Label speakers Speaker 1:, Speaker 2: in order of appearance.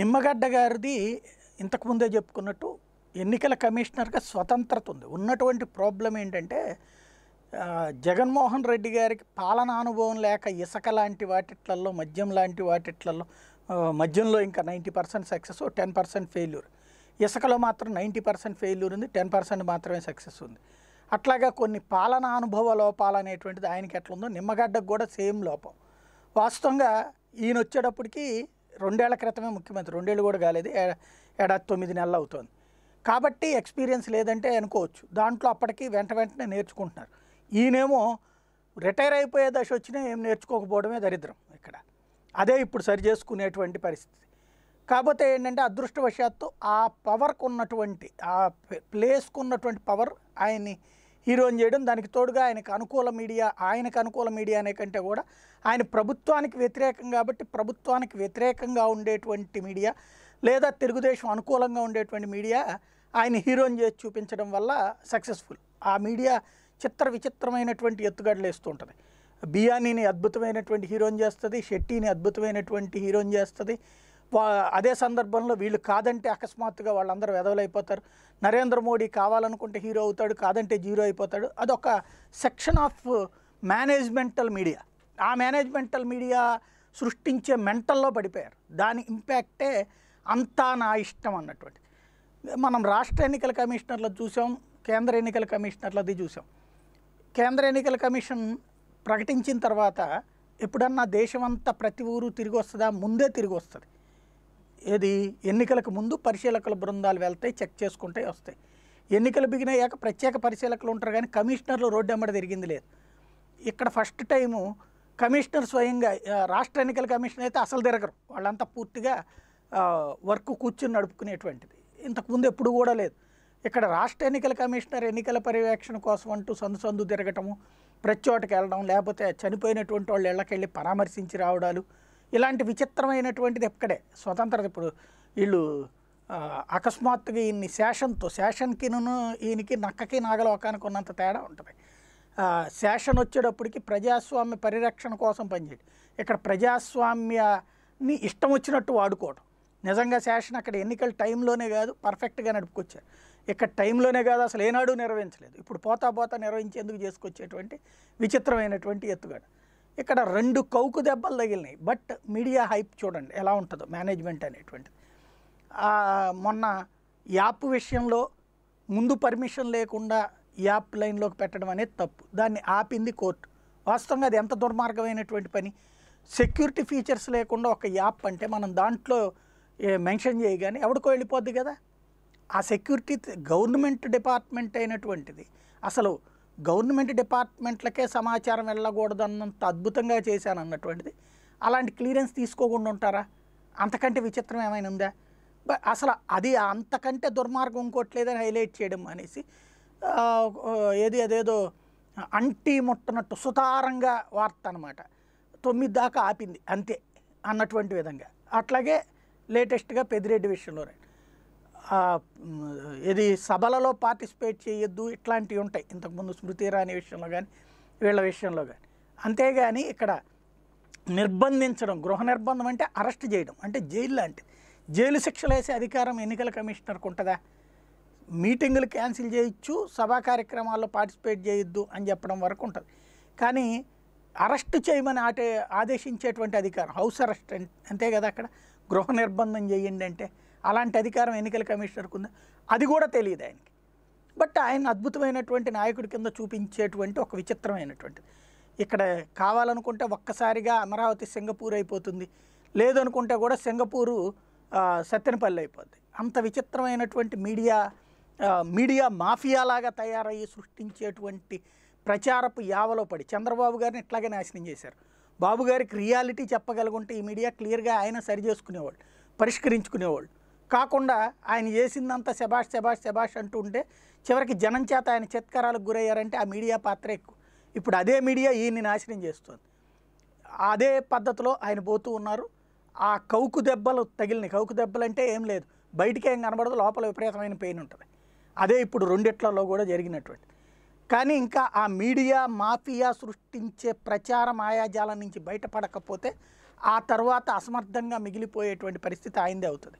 Speaker 1: నిమ్మగడ్డ గారిది ఇంతకుముందే చెప్పుకున్నట్టు ఎన్నికల కమిషనర్గా స్వతంత్రత ఉంది ఉన్నటువంటి ప్రాబ్లం ఏంటంటే జగన్మోహన్ రెడ్డి గారికి పాలన అనుభవం లేక ఇసక లాంటి వాటిట్లలో మద్యం లాంటి వాటిట్లలో మద్యంలో ఇంకా ninety percent success ten percent failure ఇసుకలో మాత్రం నైంటీ పర్సెంట్ ఫెయిల్యూర్ ఉంది టెన్ పర్సెంట్ మాత్రమే సక్సెస్ ఉంది అట్లాగా కొన్ని పాలన అనుభవ లోపాలు అనేటువంటిది ఆయనకి ఉందో నిమ్మగడ్డకు కూడా సేమ్ లోపం వాస్తవంగా ఈయన వచ్చేటప్పటికి రెండేళ్ల క్రితమే ముఖ్యమంత్రి రెండేళ్ళు కూడా కాలేదు ఏడాది తొమ్మిది నెలలు అవుతుంది కాబట్టి ఎక్స్పీరియన్స్ లేదంటే అనుకోవచ్చు దాంట్లో అప్పటికి వెంట వెంటనే నేర్చుకుంటున్నారు ఈయనేమో రిటైర్ అయిపోయే దశ వచ్చినా ఏం నేర్చుకోకపోవడమే దరిద్రం ఇక్కడ అదే ఇప్పుడు సరి చేసుకునేటువంటి పరిస్థితి కాకపోతే ఏంటంటే అదృష్టవశాత్తు ఆ పవర్కు ఉన్నటువంటి ఆ ప్లేస్కు ఉన్నటువంటి పవర్ ఆయన్ని హీరోయిన్ చేయడం దానికి తోడుగా ఆయనకు అనుకూల మీడియా ఆయనకు అనుకూల మీడియా అనే కంటే కూడా ఆయన ప్రభుత్వానికి వ్యతిరేకం కాబట్టి ప్రభుత్వానికి వ్యతిరేకంగా ఉండేటువంటి మీడియా లేదా తెలుగుదేశం అనుకూలంగా ఉండేటువంటి మీడియా ఆయన హీరోయిన్ చేసి చూపించడం వల్ల సక్సెస్ఫుల్ ఆ మీడియా చిత్ర విచిత్రమైనటువంటి ఎత్తుగడలు వేస్తుంటుంది బియానీని అద్భుతమైనటువంటి హీరోయిన్ చేస్తుంది షెట్టిని అద్భుతమైనటువంటి హీరోయిన్ చేస్తుంది అదే సందర్భంలో వీళ్ళు కాదంటే అకస్మాత్తుగా వాళ్ళందరూ వెదవలైపోతారు నరేంద్ర మోడీ కావాలనుకుంటే హీరో అవుతాడు కాదంటే జీరో అయిపోతాడు అదొక సెక్షన్ ఆఫ్ మేనేజ్మెంటల్ మీడియా ఆ మేనేజ్మెంటల్ మీడియా సృష్టించే మెంటల్లో పడిపోయారు దాని ఇంపాక్టే అంతా నా ఇష్టం అన్నటువంటి మనం రాష్ట్ర ఎన్నికల కమిషనర్లో చూసాం కేంద్ర ఎన్నికల కమిషనర్లది చూసాం కేంద్ర ఎన్నికల కమిషన్ ప్రకటించిన తర్వాత ఎప్పుడన్నా దేశమంతా ప్రతి ఊరు తిరిగి వస్తుందా ముందే తిరిగి వస్తుంది ఏది ఎన్నికలకు ముందు పరిశీలకుల బృందాలు వెళ్తాయి చెక్ చేసుకుంటాయి వస్తాయి ఎన్నికలు బిగినయ్యాక ప్రత్యేక పరిశీలకులు ఉంటారు కానీ కమిషనర్లు రోడ్డు వెంబడి తిరిగింది లేదు ఇక్కడ ఫస్ట్ టైము కమిషనర్ స్వయంగా రాష్ట్ర ఎన్నికల కమిషన్ అయితే అసలు తిరగరు వాళ్ళంతా పూర్తిగా వర్క్ కూర్చుని నడుపుకునేటువంటిది ఇంతకుముందు ఎప్పుడు కూడా లేదు ఇక్కడ రాష్ట్ర ఎన్నికల కమిషనర్ ఎన్నికల పర్యవేక్షణ కోసం అంటూ సందు సందు తిరగటము ప్రతి చోటకి వెళ్ళడం లేకపోతే చనిపోయినటువంటి వాళ్ళు ఇళ్ళకెళ్ళి పరామర్శించి రావడాలు ఇలాంటి విచిత్రమైనటువంటిది ఎక్కడే స్వతంత్రత ఇప్పుడు వీళ్ళు అకస్మాత్తుగా ఈయన్ని శేషన్తో శేషన్కిను ఈయనకి నక్కకి నాగలోకానికి ఉన్నంత తేడా ఉంటుంది శేషన్ వచ్చేటప్పటికి ప్రజాస్వామ్య పరిరక్షణ కోసం పనిచేయడం ఇక్కడ ప్రజాస్వామ్యాన్ని ఇష్టం వచ్చినట్టు వాడుకోవడం నిజంగా శేషన్ అక్కడ ఎన్నికల టైంలోనే కాదు పర్ఫెక్ట్గా నడుపుకొచ్చారు ఇక్కడ టైంలోనే కాదు అసలు ఏనాడు నిర్వహించలేదు ఇప్పుడు పోతా పోతా నిర్వహించేందుకు చేసుకొచ్చేటువంటి విచిత్రమైనటువంటి ఎత్తుగడ ఇక్కడ రెండు కౌకు దెబ్బలు తగిలినాయి బట్ మీడియా హైప్ చూడండి ఎలా ఉంటుందో మేనేజ్మెంట్ అనేటువంటిది మొన్న యాప్ విషయంలో ముందు పర్మిషన్ లేకుండా యాప్ లైన్లోకి పెట్టడం అనేది తప్పు దాన్ని ఆపింది కోర్టు వాస్తవంగా అది ఎంత దుర్మార్గమైనటువంటి పని సెక్యూరిటీ ఫీచర్స్ లేకుండా ఒక యాప్ అంటే మనం దాంట్లో మెన్షన్ చేయగానే ఎవడికో వెళ్ళిపోద్ది కదా ఆ సెక్యూరిటీ గవర్నమెంట్ డిపార్ట్మెంట్ అయినటువంటిది అసలు గవర్నమెంట్ డిపార్ట్మెంట్లకే సమాచారం వెళ్ళకూడదు అన్నంత అద్భుతంగా చేశాను అన్నటువంటిది అలాంటి క్లియరెన్స్ తీసుకోకుండా ఉంటారా అంతకంటే విచిత్రం ఏమైనా ఉందా అసలు అది అంతకంటే దుర్మార్గం ఇంకోట్లేదని హైలైట్ చేయడం అనేసి ఏది అదేదో అంటీ ముట్టనట్టు సుతారంగా వార్త అనమాట తొమ్మిది దాకా ఆపింది అంతే అన్నటువంటి విధంగా అట్లాగే లేటెస్ట్గా పెదిరెడ్డి విషయంలో రండి ఇది సభలలో పార్టిసిపేట్ చేయొద్దు ఇట్లాంటివి ఉంటాయి ఇంతకుముందు స్మృతి ఇరానీ విషయంలో కానీ వీళ్ళ విషయంలో కానీ అంతేగాని ఇక్కడ నిర్బంధించడం గృహ నిర్బంధం అంటే అరెస్ట్ చేయడం అంటే జైలు లాంటిది జైలు శిక్షలు వేసే అధికారం ఎన్నికల కమిషనర్కు ఉంటుందా మీటింగులు క్యాన్సిల్ చేయొచ్చు సభా కార్యక్రమాల్లో పార్టిసిపేట్ చేయొద్దు అని చెప్పడం వరకు ఉంటుంది కానీ అరెస్ట్ చేయమని ఆటే ఆదేశించేటువంటి అధికారం హౌస్ అరెస్ట్ అంతే కదా అక్కడ గృహ నిర్బంధం చేయండి అంటే అలాంటి అధికారం ఎన్నికల కమిషనర్కు ఉందా అది కూడా తెలియదు ఆయనకి బట్ ఆయన అద్భుతమైనటువంటి నాయకుడి కింద చూపించేటువంటి ఒక విచిత్రమైనటువంటిది ఇక్కడ కావాలనుకుంటే ఒక్కసారిగా అమరావతి సింగపూర్ అయిపోతుంది లేదనుకుంటే కూడా సింగపూరు సత్యనపల్లి అయిపోద్ది అంత విచిత్రమైనటువంటి మీడియా మీడియా మాఫియాలాగా తయారయ్యి సృష్టించేటువంటి ప్రచారపు యావలో పడి చంద్రబాబు గారిని ఇట్లాగే నాశనం చేశారు బాబు గారికి రియాలిటీ చెప్పగలుగుంటే ఈ మీడియా క్లియర్గా ఆయన సరి చేసుకునేవాళ్ళు పరిష్కరించుకునేవాళ్ళు కాకుండా ఆయన చేసిందంతా శబాష్ శబాష్ శబాష్ అంటూ ఉంటే చివరికి జనం చేత ఆయన చిత్కారాలకు గురయ్యారంటే ఆ మీడియా పాత్ర ఎక్కువ ఇప్పుడు అదే మీడియా ఈయన్ని నాశనం చేస్తుంది అదే పద్ధతిలో ఆయన పోతూ ఉన్నారు ఆ కౌకు దెబ్బలు తగిలినాయి కౌకు దెబ్బలు అంటే ఏం లేదు బయటికేం కనబడదు లోపల విపరీతమైన పెయిన్ ఉంటుంది అదే ఇప్పుడు రెండిట్లలో కూడా జరిగినటువంటి కానీ ఇంకా ఆ మీడియా మాఫియా సృష్టించే ప్రచార మాయాజాలం నుంచి బయటపడకపోతే ఆ తర్వాత అసమర్థంగా మిగిలిపోయేటువంటి పరిస్థితి ఆయనదే అవుతుంది